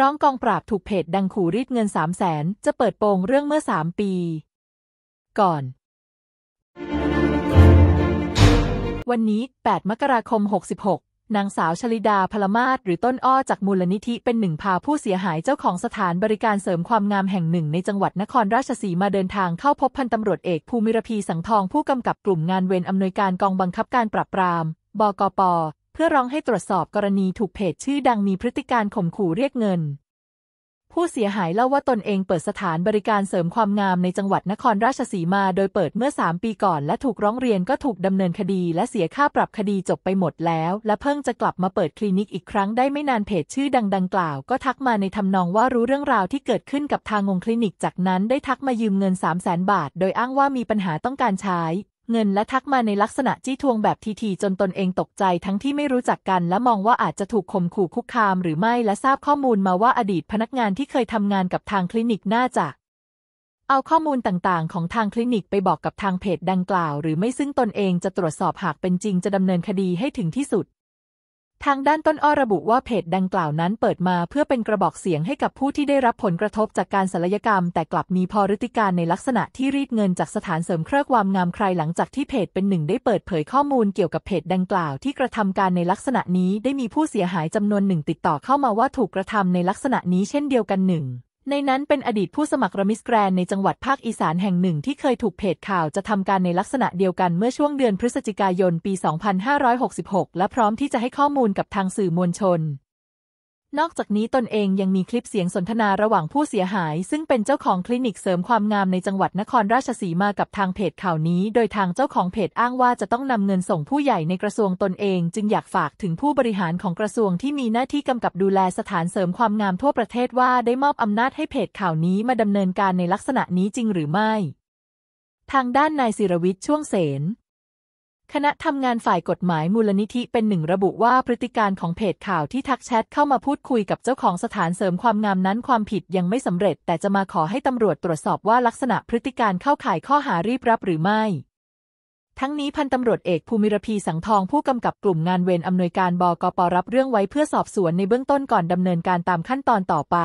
ร้องกองปราบถูกเพจดังขู่รีดเงินสามแสนจะเปิดโปงเรื่องเมื่อสามปี ก่อน วันนี้ 8 มกราคม 66 นางสาวชลิดาพลมาศ หรือต้นอ้อจากมูลนิธิเป็นหนึ่งพาผู้เสียหายเจ้าของสถานบริการเสริมความงามแห่งหนึ่ง ในจังหวัดนครราชสีมาเดินทางเข้าพบพันตำรวจเอกภูมิรพีสังทองผู้กำกับกลุ่มงานเวรอำนวยการกองบังคับการปราบปรามบกปเพื่อร้องให้ตรวจสอบกรณีถูกเพจชื่อดังมีพฤติการข่มขู่เรียกเงิน ผู้เสียหายเล่าว่าตนเองเปิดสถานบริการเสริมความงามในจังหวัดนครราชสีมา โดยเปิดเมื่อ 3 ปีก่อน และถูกร้องเรียนก็ถูกดำเนินคดีและเสียค่าปรับคดีจบไปหมดแล้ว และเพิ่งจะกลับมาเปิดคลินิกอีกครั้งได้ไม่นานเพจชื่อดังดังกล่าวก็ทักมาในทำนองว่ารู้เรื่องราวที่เกิดขึ้นกับทางงคลินิกจากนั้น ได้ทักมายืมเงิน3 0 0 0 0 0 บาท โดยอ้างว่ามีปัญหาต้องการใช้เงินและทักมาในลักษณะจี้ทวงแบบทีๆจนตนเองตกใจ ทั้งที่ไม่รู้จักกัน และมองว่าอาจจะถูกข่มขู่คุกคามหรือไม่และทราบข้อมูลมาว่าอดีตพนักงานที่เคยทำงานกับทางคลินิกน่าจะเอาข้อมูลต่างๆ ของทางคลินิกไปบอกกับทางเพจดังกล่าว หรือไม่ซึ่งตนเองจะตรวจสอบหากเป็นจริงจะดำเนินคดีให้ถึงที่สุดทางด้านต้นอ้อระบุว่าเพจดังกล่าวนั้นเปิดมาเพื่อเป็นกระบอกเสียงให้กับผู้ที่ได้รับผลกระทบจากการศัลยกรรม แต่กลับมีพอฤติการในลักษณะที่รีดเงินจากสถานเสริมเครือความงามใครหลังจากที่เพจเป็นหนึ่งได้เปิดเผยข้อมูลเกี่ยวกับเพจดังกล่าวที่กระทำการในลักษณะนี้ได้มีผู้เสียหายจำนวนหนึ่งติดต่อเข้ามาว่าถูกกระทำในลักษณะนี้เช่นเดียวกันหนึ่งในนั้นเป็นอดีตผู้สมัครรมิสแกรนในจังหวัดภาคอีสานแห่งหนึ่ง ที่เคยถูกเพจข่าวจะทำการในลักษณะเดียวกันเมื่อช่วงเดือนพฤศจิกายนปี 2566 และพร้อมที่จะให้ข้อมูลกับทางสื่อมวลชนนอกจากนี้ตนเองยังมีคลิปเสียงสนทนาระหว่างผู้เสียหายซึ่งเป็นเจ้าของคลินิกเสริมความงามในจังหวัดนครราชสีมากับทางเพจข่าวนี้โดยทางเจ้าของเพจอ้างว่าจะต้องนำเงินส่งผู้ใหญ่ในกระทรวงตนเองจึงอยากฝากถึงผู้บริหารของกระทรวงที่มีหน้าที่กำกับดูแลสถานเสริมความงามทั่วประเทศว่าได้มอบอำนาจให้เพจข่าวนี้มาดำเนินการในลักษณะนี้จริงหรือไม่ ทางด้านนายศิรวิทย์ช่วงเสนคณะทำงานฝ่ายกฎหมายมูลนิธิเป็นหนึ่งระบุว่าพฤติการของเพจข่าวที่ทักแชทเข้ามาพูดคุยกับเจ้าของสถานเสริมความงามนั้นความผิดยังไม่สำเร็จ แต่จะมาขอให้ตำรวจตรวจสอบว่าลักษณะพฤติการเข้าข่ายข้อหารีบรับหรือไม่ ทั้งนี้พันตำรวจเอกภูมิรพีสังทองผู้กำกับกลุ่มงานเวรอำนวยการบกปรับเรื่องไว้เพื่อสอบสวนในเบื้องต้นก่อนดำเนินการตามขั้นตอนต่อไป